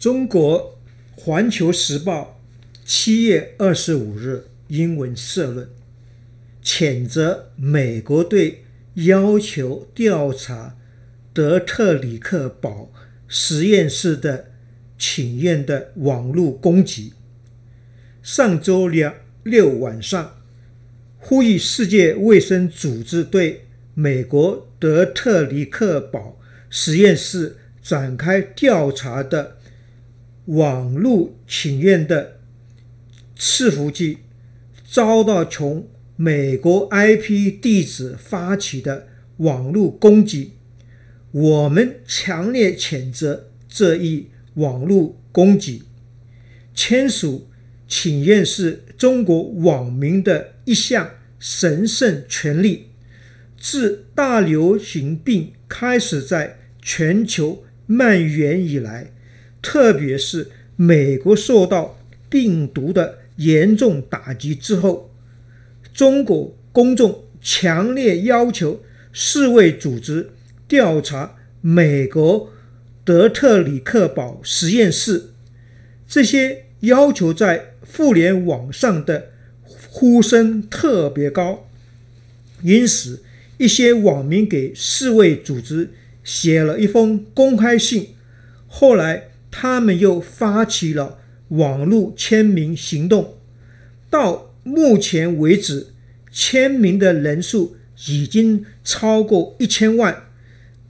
中国《环球时报》七月二十五日英文社论，谴责美国对要求调查德特里克堡实验室的请愿的网络攻击。上周两六晚上，呼吁世界卫生组织对美国德特里克堡实验室展开调查的。网络请愿的伺服器遭到从美国 IP 地址发起的网络攻击，我们强烈谴责这一网络攻击。签署请愿是中国网民的一项神圣权利。自大流行病开始在全球蔓延以来。特别是美国受到病毒的严重打击之后，中国公众强烈要求世卫组织调查美国德特里克堡实验室。这些要求在互联网上的呼声特别高，因此一些网民给世卫组织写了一封公开信，后来。他们又发起了网络签名行动，到目前为止，签名的人数已经超过一千万，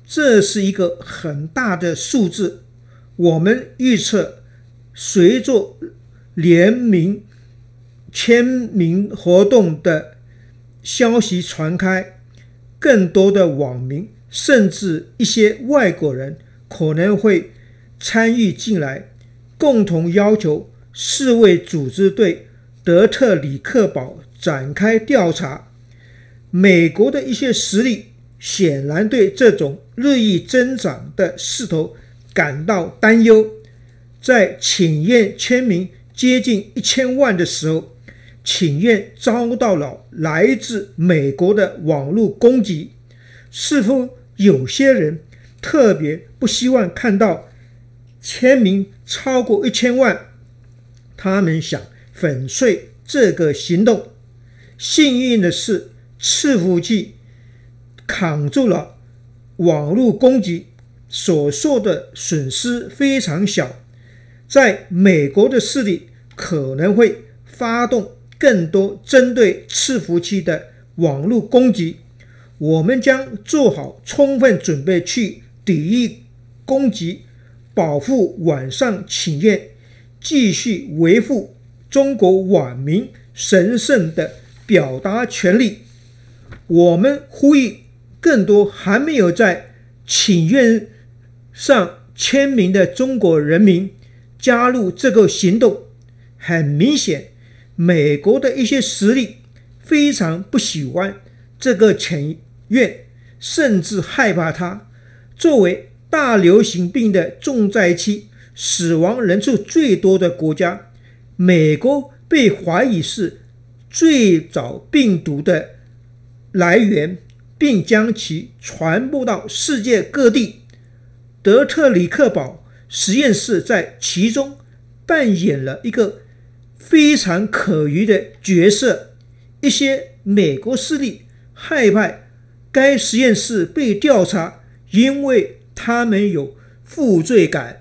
这是一个很大的数字。我们预测，随着联名签名活动的消息传开，更多的网民甚至一些外国人可能会。参与进来，共同要求世卫组织对德特里克堡展开调查。美国的一些实力显然对这种日益增长的势头感到担忧。在请愿签名接近一千万的时候，请愿遭到了来自美国的网络攻击。似乎有些人特别不希望看到。签名超过一千万，他们想粉碎这个行动。幸运的是，伺服器扛住了网络攻击，所受的损失非常小。在美国的势力可能会发动更多针对伺服器的网络攻击，我们将做好充分准备去抵御攻击。保护网上请愿，继续维护中国网民神圣的表达权利。我们呼吁更多还没有在请愿上签名的中国人民加入这个行动。很明显，美国的一些实力非常不喜欢这个请愿，甚至害怕它作为。大流行病的重灾区，死亡人数最多的国家，美国被怀疑是最早病毒的来源，并将其传播到世界各地。德特里克堡实验室在其中扮演了一个非常可疑的角色。一些美国势力害怕该实验室被调查，因为。他们有负罪感。